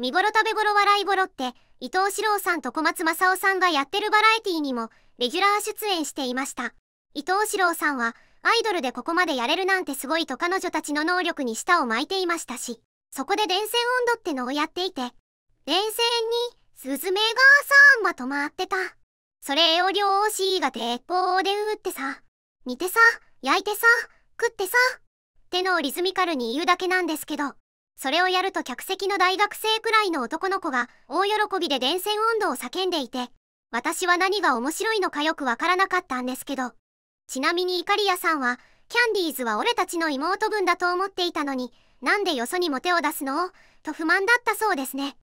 見頃食べ頃笑い頃って伊藤史郎さんと小松正夫さんがやってるバラエティにもレギュラー出演していました伊藤史郎さんはアイドルでここまでやれるなんてすごいと彼女たちの能力に舌を巻いていましたしそこで電線温度ってのをやっていて電線にスズメがさーんまとまってたそれオ OC が鉄砲で打ってさ煮てさ焼いてさ食ってさ手のリズミカルに言うだけなんですけどそれをやると客席の大学生くらいの男の子が大喜びで電線温度を叫んでいて、私は何が面白いのかよくわからなかったんですけど。ちなみにイカリアさんは、キャンディーズは俺たちの妹分だと思っていたのに、なんでよそにも手を出すのと不満だったそうですね。